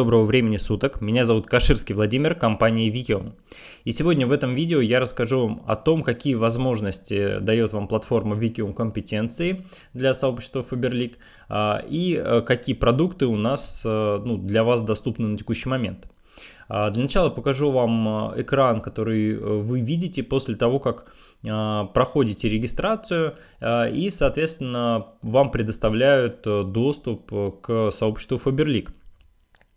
Доброго времени суток, меня зовут Каширский Владимир, компания Викиум. И сегодня в этом видео я расскажу вам о том, какие возможности дает вам платформа Викиум компетенции для сообщества Faberlic а, и э, какие продукты у нас э, ну, для вас доступны на текущий момент. А, для начала покажу вам э, экран, который вы видите после того, как проходите регистрацию и, соответственно, вам предоставляют доступ к сообществу Faberlic.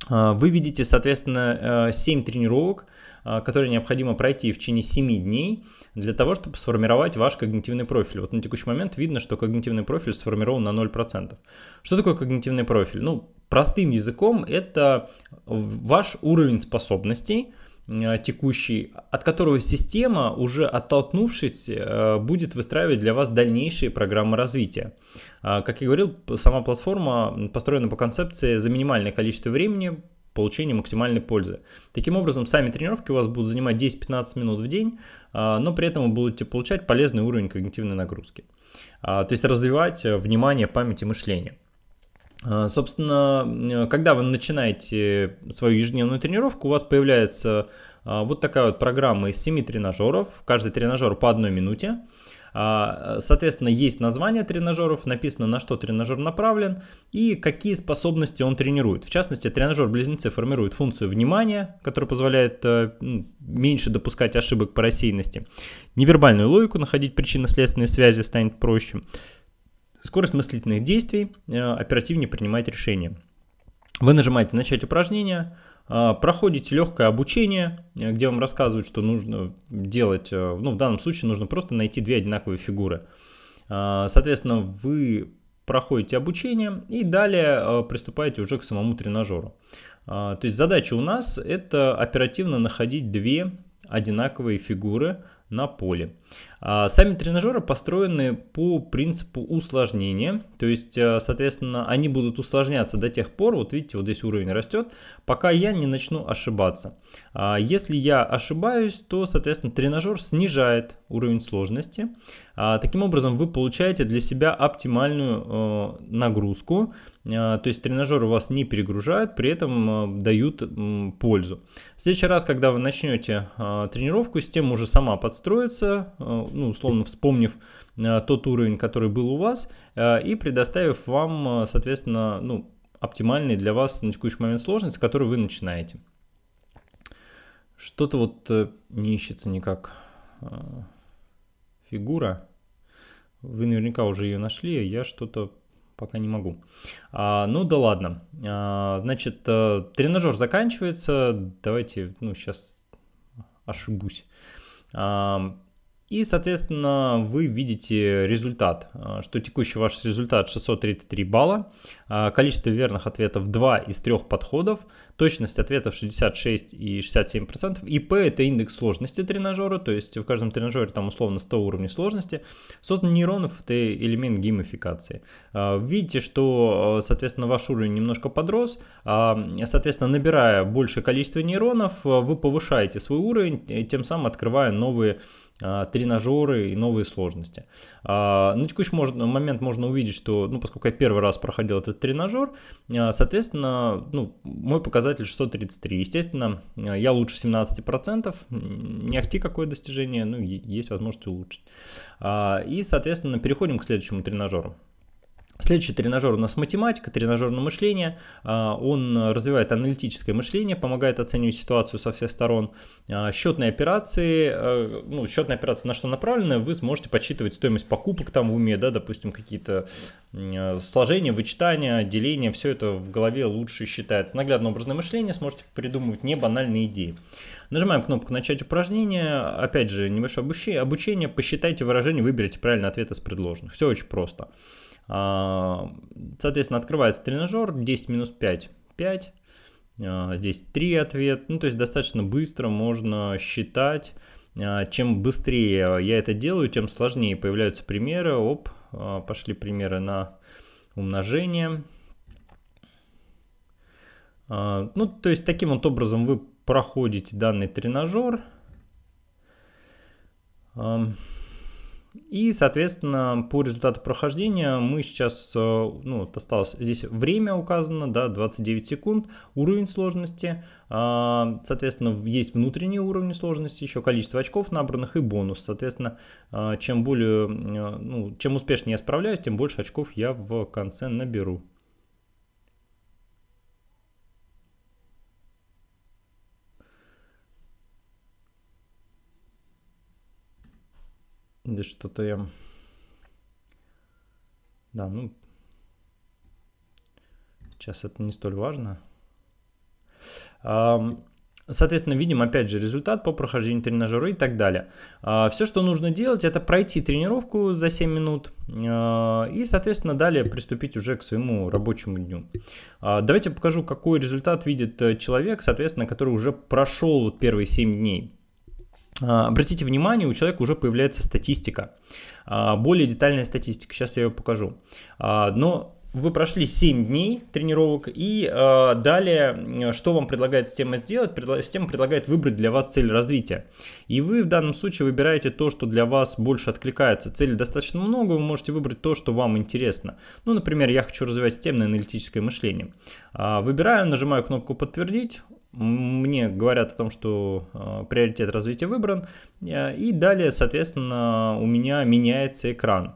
А, вы видите, соответственно, 7 э, тренировок, а, которые необходимо пройти в течение 7 дней для того, чтобы сформировать ваш когнитивный профиль. Вот на текущий момент видно, что когнитивный профиль сформирован на 0%. Что такое когнитивный профиль? Ну, простым языком это ваш уровень способностей – Э, текущий, от которого система, уже оттолкнувшись, э, будет выстраивать для вас дальнейшие программы развития. А, как я говорил, сама платформа построена по концепции за минимальное количество времени получения максимальной пользы. Таким образом, сами тренировки у вас будут занимать 10-15 минут в день, а, но при этом вы будете получать полезный уровень когнитивной нагрузки. А, то есть развивать э, внимание, память и мышление. А, собственно, когда вы начинаете свою ежедневную тренировку, у вас появляется а, вот такая вот программа из 7 тренажеров. Каждый тренажер по одной минуте. А, соответственно, есть название тренажеров, написано, на что тренажер направлен и какие способности он тренирует. В частности, тренажер-близнецы формирует функцию внимания, которая позволяет э, меньше допускать ошибок по рассеянности. Невербальную логику, находить причинно-следственные связи станет проще скорость мыслительных действий, э, оперативнее принимать решения. Вы нажимаете «Начать упражнение», э, проходите легкое обучение, э, где вам рассказывают, что нужно делать, ну, в данном случае нужно просто найти две одинаковые фигуры. Соответственно, вы проходите обучение и далее приступаете уже к самому тренажеру. То есть задача у нас это оперативно находить две одинаковые фигуры – на поле. А сами тренажеры построены по принципу усложнения, то есть, э, соответственно, они будут усложняться до тех пор, вот видите, вот здесь уровень растет, пока я не начну ошибаться. А если я ошибаюсь, то, соответственно, тренажер снижает уровень сложности. А таким образом, вы получаете для себя оптимальную э, нагрузку, а, то есть тренажер вас не перегружает, при этом а, дают пользу. В следующий раз, когда вы начнете а, тренировку, система уже сама подстроится, ну, условно вспомнив тот уровень, который был у вас, и предоставив вам, соответственно, ну, оптимальный для вас на текущий момент сложность, с которой вы начинаете. Что-то вот э, не ищется никак. Фигура. Вы наверняка уже ее нашли, я что-то пока не могу. А, ну да ладно. А, значит, э, тренажер заканчивается. Давайте, ну сейчас ошибусь. А, и, соответственно, вы видите результат, э, что текущий ваш результат 633 балла, э, количество верных ответов 2 из 3 подходов, точность ответов 66 и 67%, и P это индекс сложности тренажера, то есть в каждом тренажере там условно 100 уровней сложности, создан нейронов это элемент геймификации. Э, видите, что, соответственно, ваш уровень немножко подрос, соответственно, набирая большее количество нейронов, вы повышаете свой уровень, тем самым открывая новые а, тренажеры и новые сложности. А, на текущий момент можно увидеть, что, ну, поскольку я первый раз проходил этот тренажер, а, соответственно, ну, мой показатель 633. Естественно, я лучше 17%, не ахти какое достижение, ну, есть возможность улучшить. И, соответственно, переходим к следующему тренажеру. Следующий тренажер у нас математика, тренажер на мышление. А, он развивает аналитическое мышление, помогает оценивать ситуацию со всех сторон. А, счетные операции, а, ну, счетные операции на что направлены, вы сможете подсчитывать стоимость покупок там в уме, да, допустим, какие-то сложения, вычитания, деления, все это в голове лучше считается. Наглядно-образное мышление, сможете придумывать не банальные идеи. Нажимаем кнопку «Начать упражнение». Опять же, небольшое обучение. Посчитайте выражение, выберите правильный ответ из предложенных. Все очень просто. А, соответственно, открывается тренажер 10 минус 5, 5. Здесь 3 ответ. Ну, то есть достаточно быстро можно считать. А, чем быстрее я это делаю, тем сложнее появляются примеры. Оп, а, пошли примеры на умножение. Ну, то есть таким вот образом вы проходите данный тренажер. И, соответственно, по результату прохождения мы сейчас, э, ну, вот осталось здесь время указано, да, 29 секунд, уровень сложности, а, соответственно, есть внутренние уровни сложности, еще количество очков набранных и бонус. Соответственно, а, чем более, э, ну, чем успешнее я справляюсь, тем больше очков я в конце наберу. Здесь что-то я... Да, ну... Сейчас это не столь важно. Соответственно, видим, опять же, результат по прохождению тренажера и так далее. А, Все, что нужно делать, это пройти тренировку за 7 минут а, и, соответственно, далее приступить уже к своему рабочему дню. А, давайте покажу, какой результат видит э, человек, соответственно, который уже прошел первые 7 дней. А, обратите внимание, у человека уже появляется статистика, а, более детальная статистика, сейчас я ее покажу. А, но вы прошли 7 дней тренировок, и далее, что вам предлагает система сделать? система предлагает выбрать для вас цель развития. И вы в данном случае выбираете то, что для вас больше откликается. Целей достаточно много, вы можете выбрать то, что вам интересно. Ну, например, я хочу развивать системное аналитическое мышление. выбираю, нажимаю кнопку «Подтвердить», мне говорят о том, что э, приоритет развития выбран, э, и далее, соответственно, у меня меняется экран.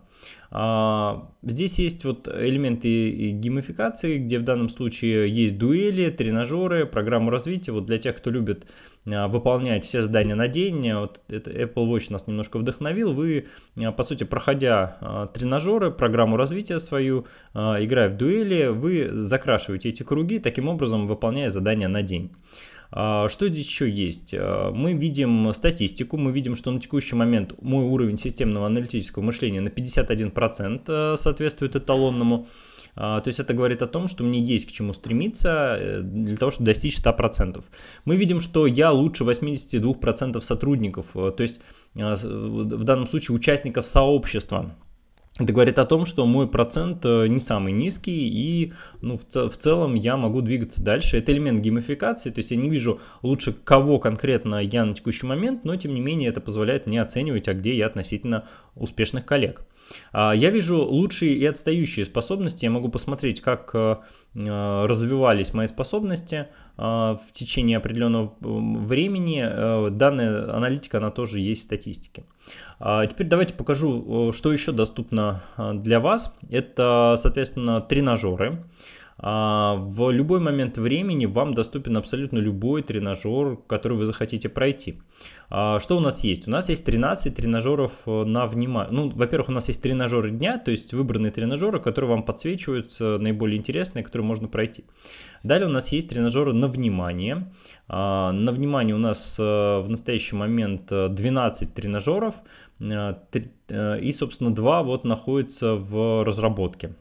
А, здесь есть вот элементы геймификации, где в данном случае есть дуэли, тренажеры, программу развития. Вот для тех, кто любит Э, выполнять все задания на день. Вот это Apple Watch нас немножко вдохновил. Вы, э, по сути, проходя э, тренажеры, программу развития свою, играя в дуэли, вы закрашиваете эти круги, таким образом выполняя задания на день. А, что здесь еще есть? А, мы видим статистику, мы видим, что на текущий момент мой уровень системного аналитического мышления на 51% э, соответствует эталонному. А, то есть это говорит о том, что мне есть к чему стремиться э, для того, чтобы достичь 100%. Мы видим, что я лучше 82% сотрудников, э, то есть в данном случае участников сообщества. Это говорит о том, что мой процент э, не самый низкий, и ну, в, цел, в целом я могу двигаться дальше. Это элемент геймификации, то есть я не вижу лучше, кого конкретно я на текущий момент, но тем не менее это позволяет мне оценивать, а где я относительно успешных коллег. А, я вижу лучшие и отстающие способности. Я могу посмотреть, как э, э, развивались мои способности э, в течение определенного времени. Данная аналитика, она тоже есть в статистике. А, теперь давайте покажу, что еще доступно для вас. Это, соответственно, тренажеры. Тренажеры. А, в любой момент времени вам доступен абсолютно любой тренажер, который вы захотите пройти. А, что у нас есть? У нас есть 13 тренажеров э, на внимание. Ну, во-первых, у нас есть тренажеры дня, то есть выбранные тренажеры, которые вам подсвечиваются, наиболее интересные, которые можно пройти. Далее у нас есть тренажеры на внимание. А, на внимание у нас э, в настоящий момент 12 э, тренажеров, и, собственно, два вот находятся в разработке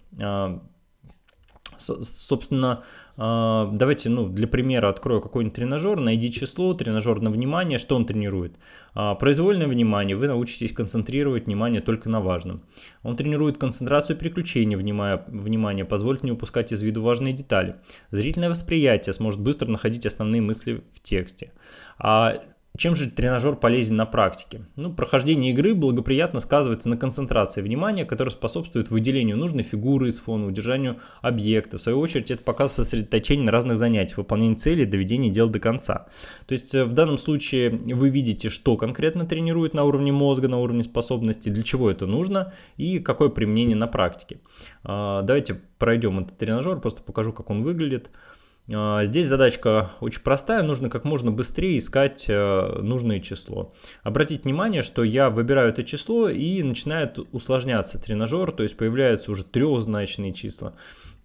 собственно, а, давайте, ну, для примера открою какой-нибудь тренажер, найди число, тренажер на внимание, что он тренирует? А, произвольное внимание, вы научитесь концентрировать внимание только на важном. Он тренирует концентрацию переключения внимания, внимания позволит не упускать из виду важные детали. Зрительное восприятие сможет быстро находить основные мысли в тексте. А чем же тренажер полезен на практике? Ну, прохождение игры благоприятно сказывается на концентрации внимания, которая способствует выделению нужной фигуры из фона, удержанию объекта. В свою очередь, это показывает сосредоточение на разных занятиях, выполнение цели, доведение дел до конца. То есть, э, в данном случае вы видите, что конкретно тренирует на уровне мозга, на уровне способности, для чего это нужно и какое применение на практике. А, давайте пройдем этот тренажер, просто покажу, как он Выглядит. А, здесь задачка очень простая, нужно как можно быстрее искать э, нужное число. Обратите внимание, что я выбираю это число и начинает усложняться тренажер, то есть появляются уже трехзначные числа.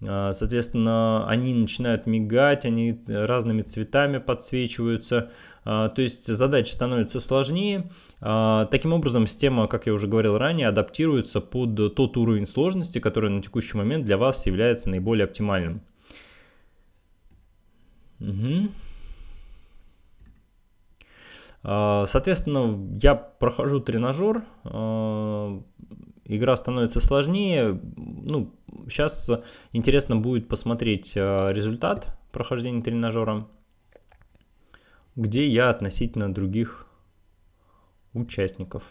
А, соответственно, они начинают мигать, они разными цветами подсвечиваются. А, то есть задача становится сложнее. Таким образом, система, как я уже говорил ранее, адаптируется под тот уровень сложности, который на текущий момент для вас является наиболее оптимальным. Угу. Соответственно, я прохожу тренажер, а, игра становится сложнее. Ну, сейчас интересно будет посмотреть а, результат прохождения тренажера, где я относительно других участников.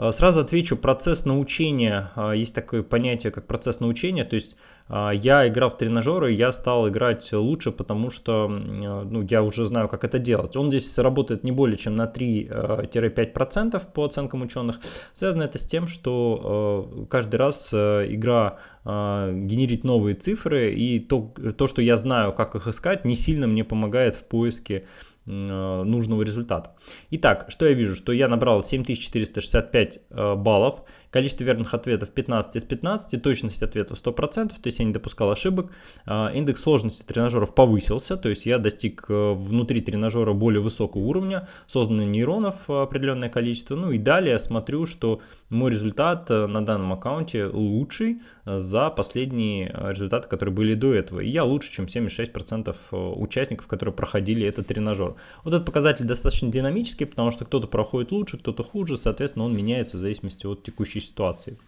Э, сразу отвечу, процесс научения, э, есть такое понятие, как процесс научения, то есть э, я, играл в тренажеры, я стал играть лучше, потому что ну, я уже знаю, как это делать. Он здесь работает не более чем на 3-5% по оценкам ученых. Связано это с тем, что каждый раз игра генерит новые цифры, и то, то, что я знаю, как их искать, не сильно мне помогает в поиске Э, нужного результата. Итак, что я вижу? Что я набрал 7465 э, баллов. Количество верных ответов 15 из 15, точность ответов 100%, то есть я не допускал ошибок. А, индекс сложности тренажеров повысился, то есть я достиг э, внутри тренажера более высокого уровня, создано нейронов э, определенное количество. Ну и далее смотрю, что мой результат э, на данном аккаунте лучший за последние результаты, которые были до этого. И я лучше, чем 76% участников, которые проходили этот тренажер. Вот этот показатель достаточно динамический, потому что кто-то проходит лучше, кто-то хуже, соответственно он меняется в зависимости от текущей текущей ситуации.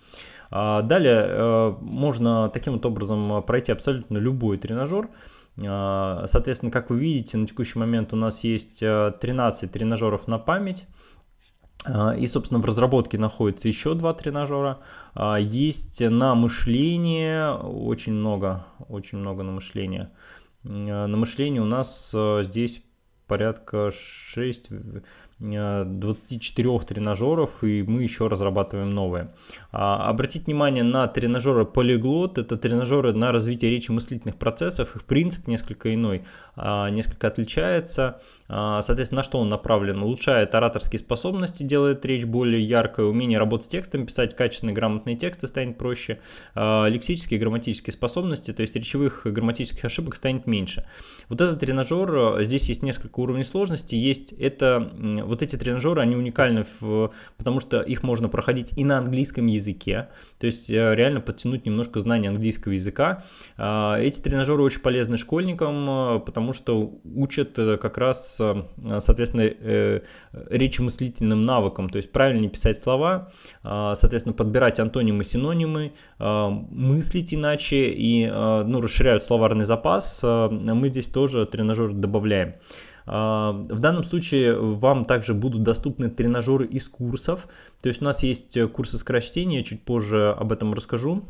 А, далее э, можно таким вот образом э, пройти абсолютно любой тренажер. А, соответственно, как вы видите, на текущий момент у нас есть 13 э, тренажеров на память. А, и, собственно, в разработке находится еще два тренажера. Есть на мышление очень много, очень много на мышление. На мышление у нас здесь порядка 6, 24 э, тренажеров, и мы еще разрабатываем новые. А, обратите внимание на тренажеры полиглот, это тренажеры на развитие речи мыслительных процессов, их принцип несколько иной, а, несколько отличается. А, соответственно, на что он направлен? Улучшает ораторские способности, делает речь более яркой, умение работать с текстом, писать качественные грамотные тексты станет проще, а, лексические и грамматические способности, то есть речевых и грамматических ошибок станет меньше. Вот этот тренажер, а, здесь есть несколько уровней сложности, есть это, вот эти тренажеры, они уникальны, в, потому что их можно проходить и на английском языке, то есть э, реально подтянуть немножко знания английского языка. Эти тренажеры очень полезны школьникам, потому что учат э, как раз с, э, соответственно, э, речемыслительным навыком, то есть правильно писать слова, а, соответственно, подбирать антонимы, синонимы, а, мыслить иначе и а, ну, расширяют словарный запас. Мы здесь тоже тренажер добавляем. В данном случае вам также будут доступны тренажеры из курсов. То есть у нас есть курсы скорочтения, чуть позже об этом расскажу.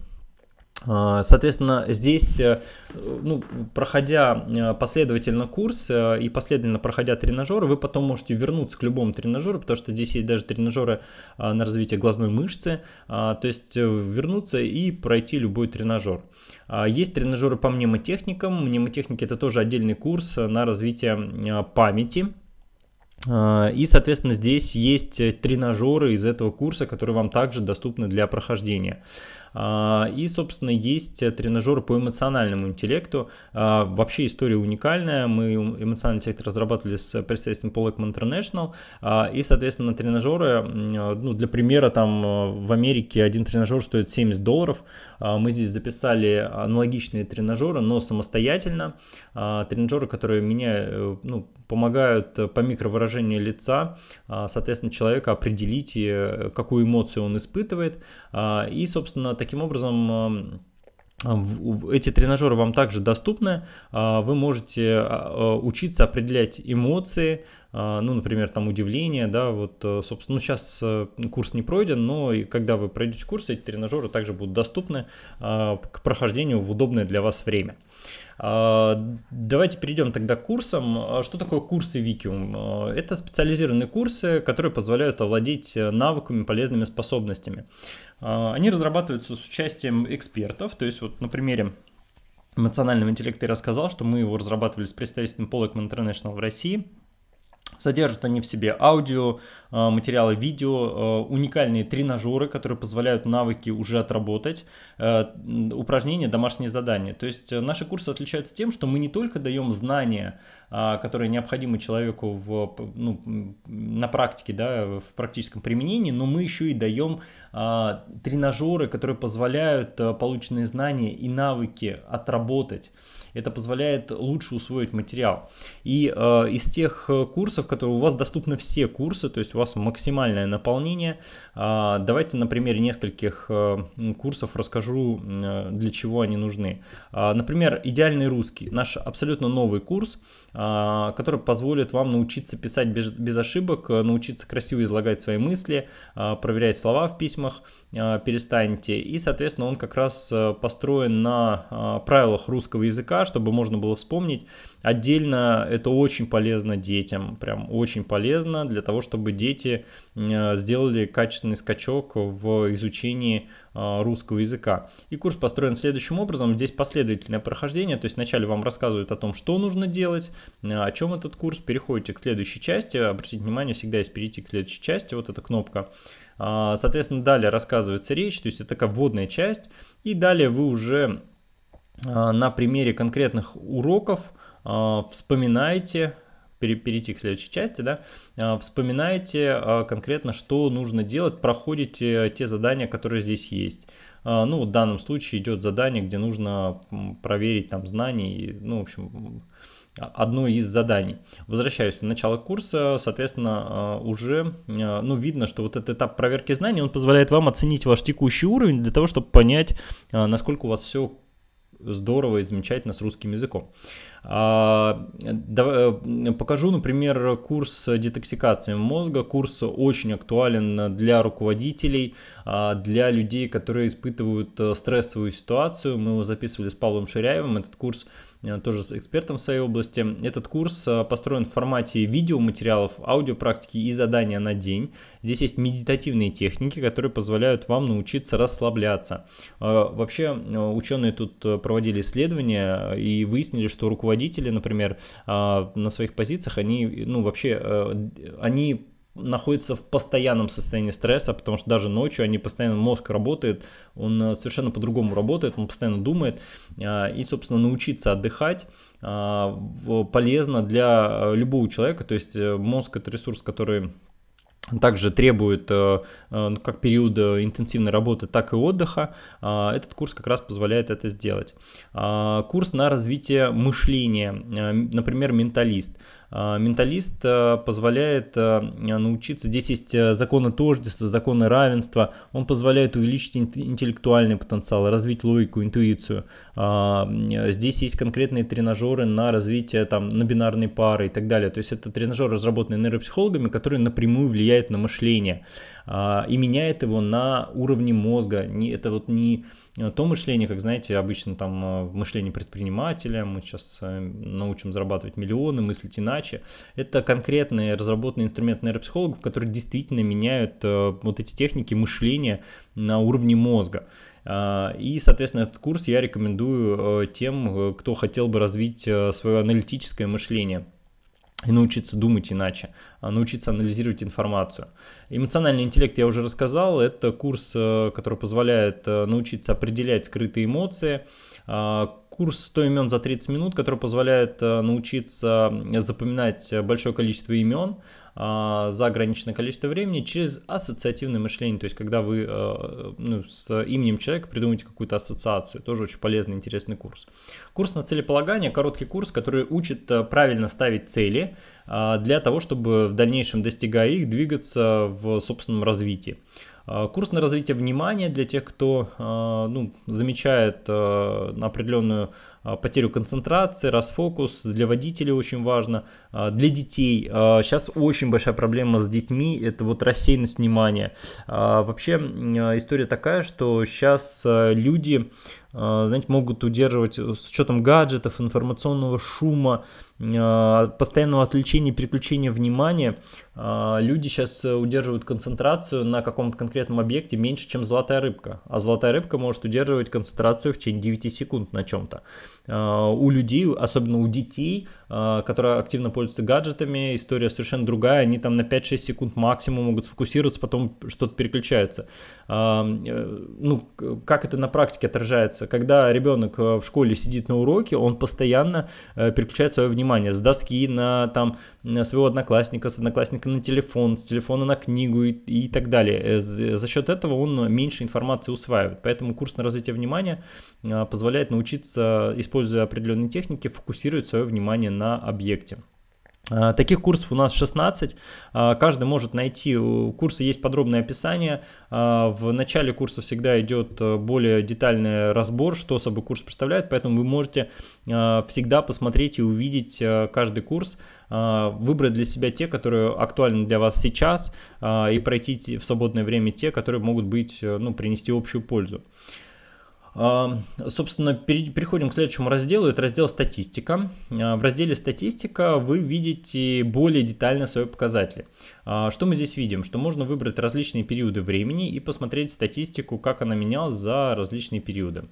А, соответственно, здесь, э, ну, проходя э, последовательно курс э, и последовательно проходя тренажер, вы потом можете вернуться к любому тренажеру, потому что здесь есть даже тренажеры а, на развитие глазной мышцы, а, то есть вернуться и пройти любой тренажер. Есть тренажеры по мнемотехникам, мнемотехники это тоже отдельный курс на развитие памяти, а, и, соответственно, здесь есть э, тренажеры из этого курса, которые вам также доступны для прохождения. А, и, собственно, есть э, тренажеры по эмоциональному интеллекту. А, вообще история уникальная. Мы эмоциональный интеллект разрабатывали с э, представителем Paul Ekman International. И, соответственно, тренажеры, ну, для примера, там в Америке один тренажер стоит 70 долларов. Мы здесь записали аналогичные тренажеры, но самостоятельно. Тренажеры, которые меня, ну, помогают э, по микровыражению лица, а, соответственно, человека определить, э, какую эмоцию он испытывает. А, и, собственно, таким образом а, эти тренажеры вам также доступны. Вы можете учиться определять эмоции, ну, например, там удивление, да, вот, э, собственно, ну, сейчас курс не пройден, но и когда вы пройдете курс, эти тренажеры также будут доступны к прохождению в удобное для вас время. А, давайте перейдем тогда к курсам. А что такое курсы Викиум? А, это специализированные курсы, которые позволяют овладеть э, навыками, полезными способностями. Они разрабатываются с участием экспертов, то есть вот на примере эмоционального интеллекта я рассказал, что мы его разрабатывали с представителем Pollackman International в России. Содержат они в себе аудио, э, материалы видео, э, уникальные тренажеры, которые позволяют навыки уже отработать, э, упражнения, домашние задания. То есть наши курсы отличаются тем, что мы не только даем знания, а, которые необходимы человеку в, ну, на практике, да, в практическом применении, но мы еще и даем а, тренажеры, которые позволяют полученные знания и навыки отработать. Это позволяет лучше усвоить материал. И э, из тех э, курсов, которые у вас доступны все курсы, то есть у вас максимальное наполнение. Э, давайте на примере нескольких э, курсов расскажу, э, для чего они нужны. Э, например, «Идеальный русский» — наш абсолютно новый курс, э, который позволит вам научиться писать без, без ошибок, э, научиться красиво излагать свои мысли, э, проверять слова в письмах, э, перестаньте. И, соответственно, он как раз э, построен на э, правилах русского языка, чтобы можно было вспомнить. Отдельно это очень полезно детям, прям очень полезно для того, чтобы дети э, сделали качественный скачок в изучении э, русского языка. И курс построен следующим образом. Здесь последовательное прохождение, то есть вначале вам рассказывают о том, что нужно делать, э, о чем этот курс. Переходите к следующей части. Обратите внимание, всегда есть перейти к следующей части. Вот эта кнопка. А, соответственно, далее рассказывается речь, то есть это такая вводная часть. И далее вы уже а, на примере конкретных уроков а, вспоминайте, перейти к следующей части, да, а, вспоминайте конкретно, что нужно делать, проходите э, те задания, которые здесь есть. Ну, в данном случае идет задание, где нужно проверить там знания, ну, в общем, одно из заданий. Возвращаюсь в начало курса, соответственно, уже ну, видно, что вот этот этап проверки знаний, он позволяет вам оценить ваш текущий уровень для того, чтобы понять, насколько у вас все здорово и замечательно с русским языком. А, э, покажу, например, курс детоксикации мозга. Курс очень актуален для руководителей, а, для людей, которые испытывают э, стрессовую ситуацию. Мы его записывали с Павлом Ширяевым. Этот курс э, тоже с экспертом в своей области. Этот курс построен в формате видеоматериалов, аудиопрактики и задания на день. Здесь есть медитативные техники, которые позволяют вам научиться расслабляться. А, вообще, ученые тут проводили исследования и выяснили, что руководители руководители, например, а, на своих позициях, они, ну, вообще, э, они находятся в постоянном состоянии стресса, потому что даже ночью они постоянно, мозг работает, он э, совершенно по-другому работает, он постоянно думает, а, и, собственно, научиться отдыхать а, полезно для э, любого человека, то есть мозг это ресурс, который также требует э, э, ну, как периода э, интенсивной работы, так и отдыха, а, этот курс как раз позволяет это сделать. А, курс на развитие мышления, например, менталист. А, менталист э, позволяет э, научиться, здесь есть э, законы тождества, законы равенства, он позволяет увеличить интеллектуальный потенциал, развить логику, интуицию. А, здесь есть конкретные тренажеры на развитие там, на бинарные пары и так далее. То есть это тренажер, разработанный нейропсихологами, который напрямую влияет на мышление а, и меняет его на уровне мозга. Это вот не Э, то мышление, как знаете, обычно там э, мышление предпринимателя, мы сейчас э, научим зарабатывать миллионы, мыслить иначе. Это конкретные разработанные инструменты нейропсихологов, которые действительно меняют вот эти техники мышления на уровне мозга. И, соответственно, этот курс я рекомендую тем, кто хотел бы развить свое аналитическое мышление и научиться думать иначе, а, научиться анализировать информацию. Эмоциональный интеллект я уже рассказал, это курс, э, который позволяет э, научиться определять скрытые эмоции, а, курс 100 имен за 30 минут, который позволяет э, научиться запоминать большое количество имен, а, за ограниченное количество времени через ассоциативное мышление, то есть когда вы а, ну, с именем человека придумаете какую-то ассоциацию, тоже очень полезный, интересный курс. Курс на целеполагание, короткий курс, который учит а, правильно ставить цели для того, чтобы в дальнейшем, достигая их, двигаться в собственном развитии. А, Курс на развитие внимания для тех, кто а, ну, замечает а, определенную потерю концентрации, расфокус, для водителей очень важно, для детей. Сейчас очень большая проблема с детьми, это вот рассеянность внимания. Вообще история такая, что сейчас люди Э, знаете, могут удерживать э, с учетом гаджетов, информационного шума, э, постоянного отвлечения, переключения внимания. Люди сейчас удерживают концентрацию на каком-то конкретном объекте меньше, чем золотая рыбка. А золотая рыбка может удерживать концентрацию в течение 9 секунд на чем-то. У людей, особенно у детей, которые активно пользуются гаджетами, история совершенно другая. Они там на 5-6 секунд максимум могут сфокусироваться, потом что-то переключаются. Ну, как это на практике отражается? получается. Когда ребенок э, в школе сидит на уроке, он постоянно э, переключает свое внимание с доски на там на своего одноклассника, с одноклассника на телефон, с телефона на книгу и, и так далее. Э, за счет этого он меньше информации усваивает. Поэтому курс на развитие внимания позволяет научиться, используя определенные техники, фокусировать свое внимание на объекте. Э, таких курсов у нас 16, э, каждый может найти, у э, курса есть подробное описание, в начале курса всегда идет более детальный разбор, что собой курс представляет, поэтому вы можете всегда посмотреть и увидеть каждый курс, выбрать для себя те, которые актуальны для вас сейчас, и пройти в свободное время те, которые могут быть, ну, принести общую пользу. Собственно, переходим к следующему разделу. Это раздел «Статистика». А, в разделе «Статистика» вы видите более детально свои показатели. А, что мы здесь видим? Что можно выбрать различные периоды времени и посмотреть статистику, как она менялась за различные периоды.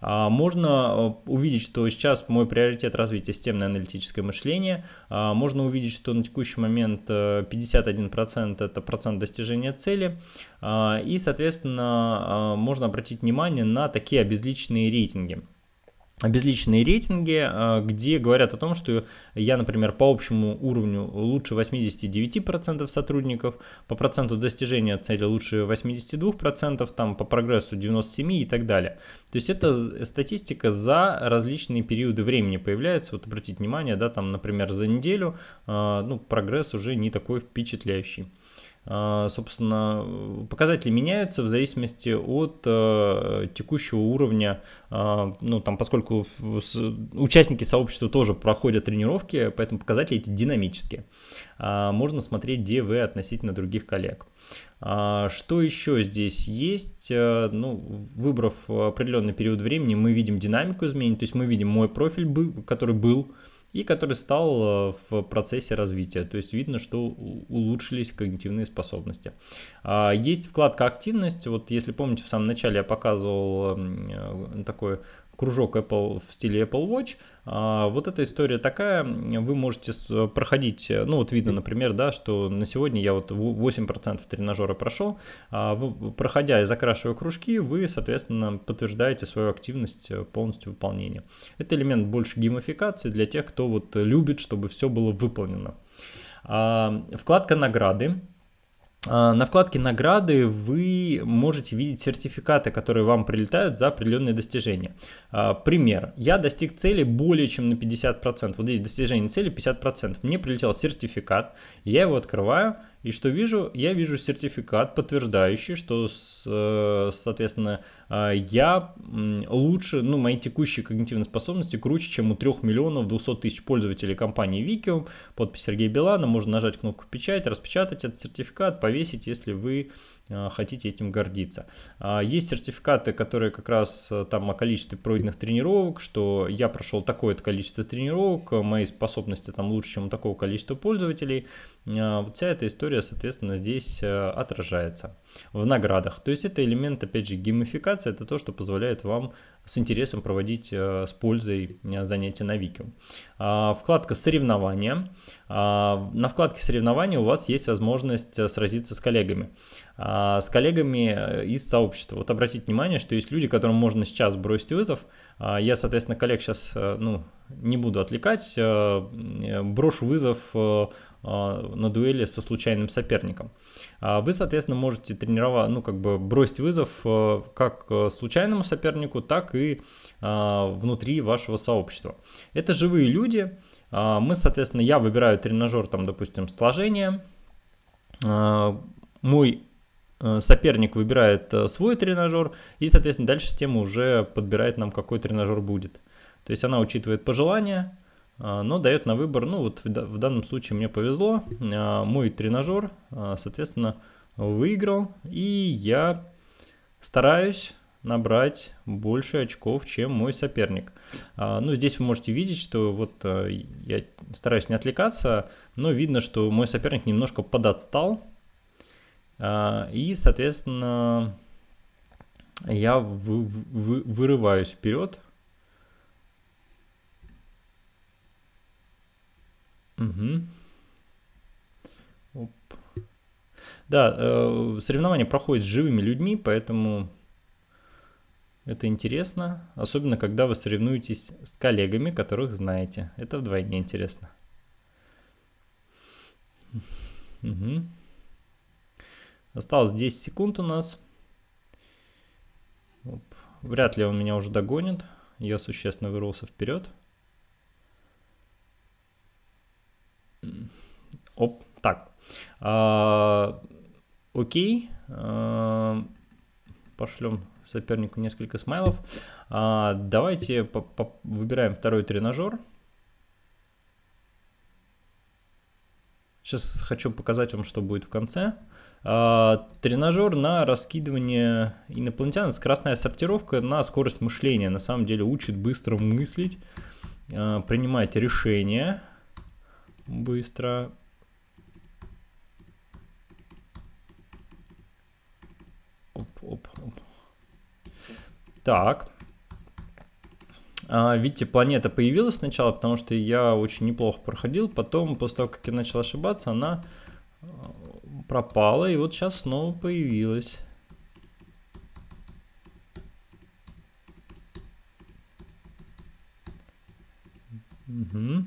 А, можно э, увидеть, что сейчас мой приоритет развития системно-аналитическое мышление. А, можно увидеть, что на текущий момент 51% э, это процент достижения цели. А, и, соответственно, можно обратить внимание на такие обезличенные рейтинги обезличенные рейтинги, а, где говорят о том, что я, например, по общему уровню лучше 89% сотрудников, по проценту достижения цели лучше 82%, там по прогрессу 97% и так далее. То есть это статистика за различные периоды времени появляется. Вот обратите внимание, да, там, например, за неделю, а, ну, прогресс уже не такой впечатляющий. А, собственно, показатели меняются в зависимости от э, текущего уровня, а, ну, там, поскольку участники сообщества тоже проходят тренировки, поэтому показатели эти динамические. А, можно смотреть, где вы относительно других коллег. Что еще здесь есть? Э, ну, выбрав определенный период времени, мы видим динамику изменений, то есть мы видим мой профиль, который был, и который стал э, в процессе развития. То есть видно, что улучшились когнитивные способности. А, есть вкладка «Активность». Вот если помните, в самом начале я показывал эм, э, такой кружок Apple в стиле Apple Watch. А, вот эта история такая, вы можете проходить, э, ну вот видно, например, да, что на сегодня я вот 8% тренажера прошел, а, проходя и закрашивая кружки, вы, соответственно, подтверждаете свою активность э, полностью выполнения. Это элемент больше геймификации для тех, кто вот любит, чтобы все было выполнено. А, вкладка «Награды» А, на вкладке «Награды» вы можете видеть сертификаты, которые вам прилетают за определенные достижения. А, пример. Я достиг цели более чем на 50%. Вот здесь достижение цели 50%. Мне прилетел сертификат, я его открываю, и что вижу? Я вижу сертификат, подтверждающий, что, э, соответственно, Э, я лучше, ну, мои текущие когнитивные способности круче, чем у 3 миллионов 200 тысяч пользователей компании Викиум. Подпись Сергея Белана, можно нажать кнопку «Печать», распечатать этот сертификат, повесить, если вы э, хотите этим гордиться. А, есть сертификаты, которые как раз э, там о количестве пройденных тренировок, что я прошел такое-то количество тренировок, мои способности там лучше, чем у такого количества пользователей. Вот вся эта история, соответственно, здесь отражается в наградах. То есть это элемент, опять же, геймификации Геймификация — это то, что позволяет вам с интересом проводить э, с пользой э, занятия на Вики. А, вкладка «Соревнования». А, на вкладке «Соревнования» у вас есть возможность э, сразиться с коллегами. А, с коллегами из сообщества. Вот обратите внимание, что есть люди, которым можно сейчас бросить вызов. Я, соответственно, коллег сейчас ну, не буду отвлекать. Брошу вызов а, на дуэли со случайным соперником. А вы, соответственно, можете тренировать, ну, как бы бросить вызов э, как э, случайному сопернику, так и а, внутри вашего сообщества. Это живые люди. Мы, соответственно, я выбираю тренажер, там, допустим, сложение. Мой э, соперник выбирает свой тренажер, и, соответственно, дальше система уже подбирает нам, какой тренажер будет. То есть она учитывает пожелания, а, но дает на выбор, ну вот в данном случае мне повезло, а, мой тренажер, а, соответственно, выиграл, и я стараюсь набрать больше очков, чем мой соперник. Ну, здесь вы можете видеть, что вот я стараюсь не отвлекаться, но видно, что мой соперник немножко подотстал, и, соответственно, я вы вы вырываюсь вперед, Угу. Оп. Да, э, соревнования проходят с живыми людьми, поэтому это интересно, особенно когда вы соревнуетесь с коллегами, которых знаете. Это вдвойне интересно. Угу. Осталось 10 секунд у нас. Оп. Вряд ли он меня уже догонит. Я существенно вырвался вперед. Оп, так. А, окей. А, пошлем сопернику несколько смайлов. А, давайте по -по выбираем второй тренажер. Сейчас хочу показать вам, что будет в конце. А, тренажер на раскидывание инопланетян. Скоростная сортировка на скорость мышления. На самом деле учит быстро мыслить, а, принимать решения быстро. Оп, оп, оп. Так. А, видите, планета появилась сначала, потому что я очень неплохо проходил. Потом, после того, как я начал ошибаться, она э, пропала. И вот сейчас снова появилась. Угу.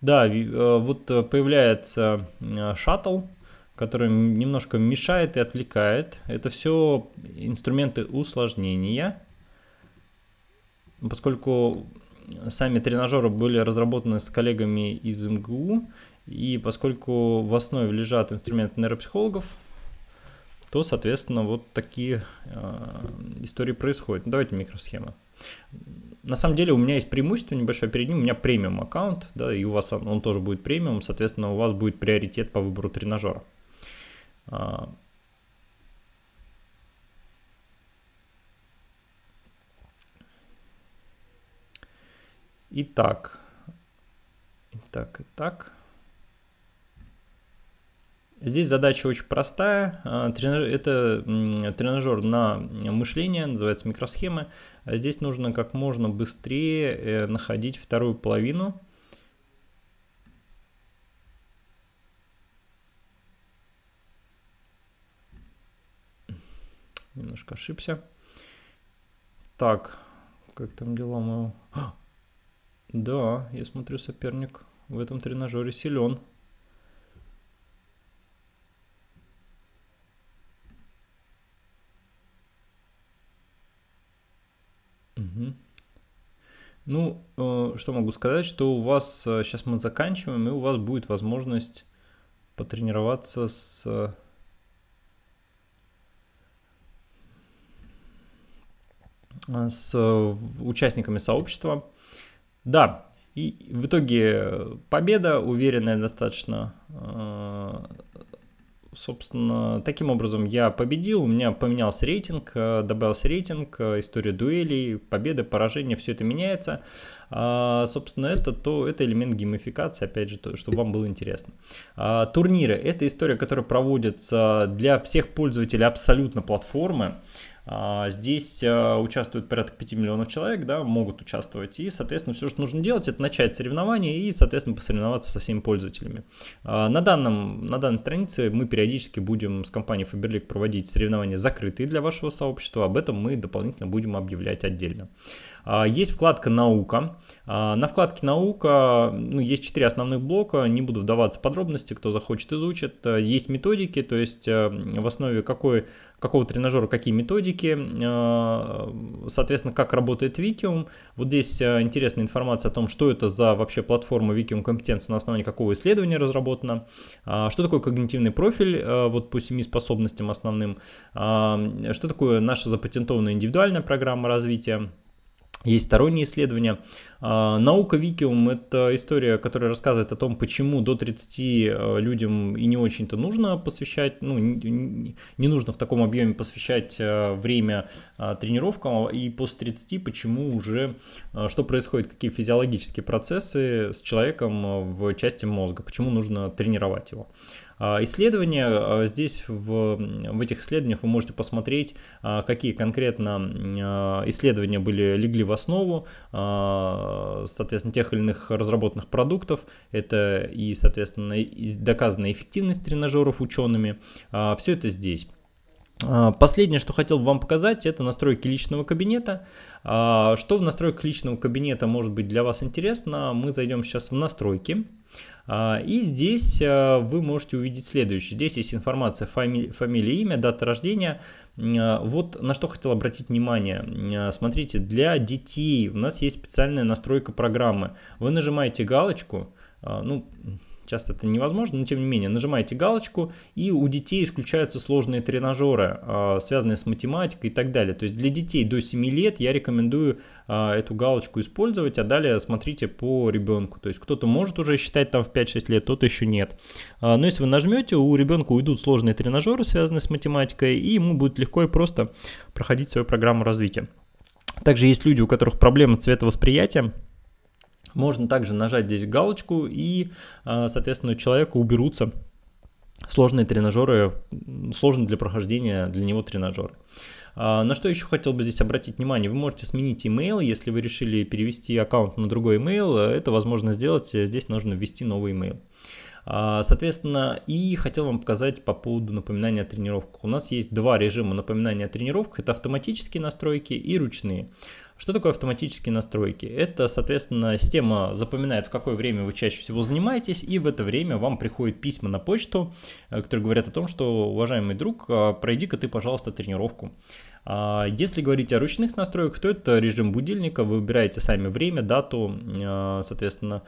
Да, э, вот э, появляется э, шаттл, который немножко мешает и отвлекает. Это все инструменты усложнения, поскольку сами тренажеры были разработаны с коллегами из МГУ, и поскольку в основе лежат инструменты нейропсихологов, то, соответственно, вот такие э, истории происходят. давайте микросхемы. На самом деле у меня есть преимущество небольшое перед ним, у меня премиум аккаунт, да, и у вас он, он тоже будет премиум, соответственно, у вас будет приоритет по выбору тренажера. А, итак, итак, итак. Здесь задача очень простая. А, это тренажер на мышление, называется микросхемы. А здесь нужно как можно быстрее э, находить вторую половину. Немножко ошибся. Так, как там дела моего? Да, я смотрю, соперник в этом тренажере силен. что могу сказать, что у вас, сейчас э, мы заканчиваем, и у вас будет возможность потренироваться с... Э, с э, участниками сообщества. Да, и в итоге победа, уверенная достаточно собственно, таким образом я победил, у меня поменялся рейтинг, э, добавился рейтинг, э, история дуэлей, победы, поражения, все это меняется. А, собственно, это, то, это элемент геймификации, опять же, то, чтобы вам было интересно. А, турниры – это история, которая проводится для всех пользователей абсолютно платформы. А, здесь э, участвует порядка 5 миллионов человек, да, могут участвовать. И, соответственно, все, что нужно делать, это начать соревнования и, соответственно, посоревноваться со всеми пользователями. А, на, данном, на данной странице мы периодически будем с компанией Faberlic проводить соревнования закрытые для вашего сообщества. Об этом мы дополнительно будем объявлять отдельно. А, есть вкладка «Наука». А, на вкладке «Наука» ну, есть четыре основных блока, не буду вдаваться в подробности, кто захочет, изучит. А, есть методики, то есть э, в основе какой, какого тренажера какие методики, э, соответственно, как работает Викиум. Вот здесь э, интересная информация о том, что это за вообще платформа Викиум компетенции, на основании какого исследования разработана, что такое когнитивный профиль, вот по семи способностям основным, что такое наша запатентованная индивидуальная программа развития, есть сторонние исследования, а, наука Викиум — это история, которая рассказывает о том, почему до 30 э, людям и не очень-то нужно посвящать, ну, не нужно в таком объеме посвящать э, время а, тренировкам, а, и после 30 почему уже, что происходит, какие физиологические процессы с человеком в части мозга, почему нужно тренировать его. Исследования здесь в, в этих исследованиях вы можете посмотреть, какие конкретно исследования были легли в основу, Э, соответственно, тех или иных разработанных продуктов. Это и, соответственно, доказанная эффективность тренажеров учеными. А, Все это здесь. А, последнее, что хотел бы вам показать, это настройки личного кабинета. А, что в настройках личного кабинета может быть для вас интересно? Мы зайдем сейчас в настройки. И здесь э, вы можете увидеть следующее. Здесь есть информация, фами фамилия, имя, дата рождения, а, вот на что хотел обратить внимание. А, смотрите, для детей у нас есть специальная настройка программы. Вы нажимаете галочку, а, ну, Часто это невозможно, но тем не менее нажимаете галочку, и у детей исключаются сложные тренажеры, а, связанные с математикой и так далее. То есть для детей до 7 лет я рекомендую а, эту галочку использовать, а далее смотрите по ребенку. То есть кто-то может уже считать там в 5-6 лет, тот еще нет. А, но если вы нажмете, у ребенка уйдут сложные тренажеры, связанные с математикой, и ему будет легко и просто проходить свою программу развития. Также есть люди, у которых проблемы цветовосприятия, можно также нажать здесь галочку и, а, соответственно, человеку уберутся сложные тренажеры, сложные для прохождения для него тренажеры. А, на что еще хотел бы здесь обратить внимание, вы можете сменить email, если вы решили перевести аккаунт на другой email, э, это возможно сделать, э, здесь нужно ввести новый email. А, соответственно, и хотел вам показать по поводу напоминания о тренировках. У нас есть два режима напоминания о тренировках. Это автоматические настройки и ручные. Что такое автоматические настройки? Это, соответственно, система запоминает, в какое время вы чаще всего занимаетесь, и в это время вам приходят письма на почту, э, которые говорят о том, что, уважаемый друг, э, пройди-ка ты, пожалуйста, тренировку. А, если говорить о ручных настройках, то это режим будильника, вы выбираете сами время, дату, э, соответственно,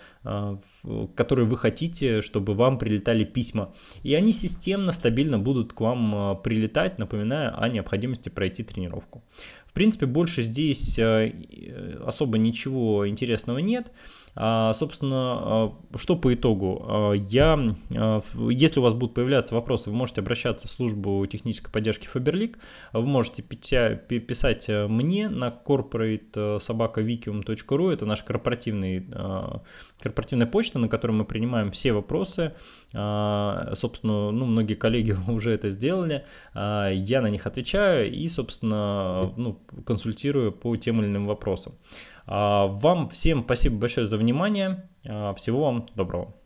который вы хотите, чтобы вам прилетали письма. И они системно, стабильно будут к вам прилетать, напоминая о необходимости пройти тренировку. В принципе, больше здесь э, э, особо ничего интересного нет. А, собственно, а, что по итогу? А, я, если у вас будут появляться вопросы, вы можете обращаться в службу технической поддержки Faberlic, вы можете писать э, мне на corporate.sobakavikium.ru, это наша корпоративный, корпоративная почта, на которой мы принимаем все вопросы. Собственно, ну, многие коллеги уже это сделали, я на них отвечаю, и, собственно, ну, консультирую по тем или иным вопросам. А, вам всем спасибо большое за внимание. А, всего вам доброго.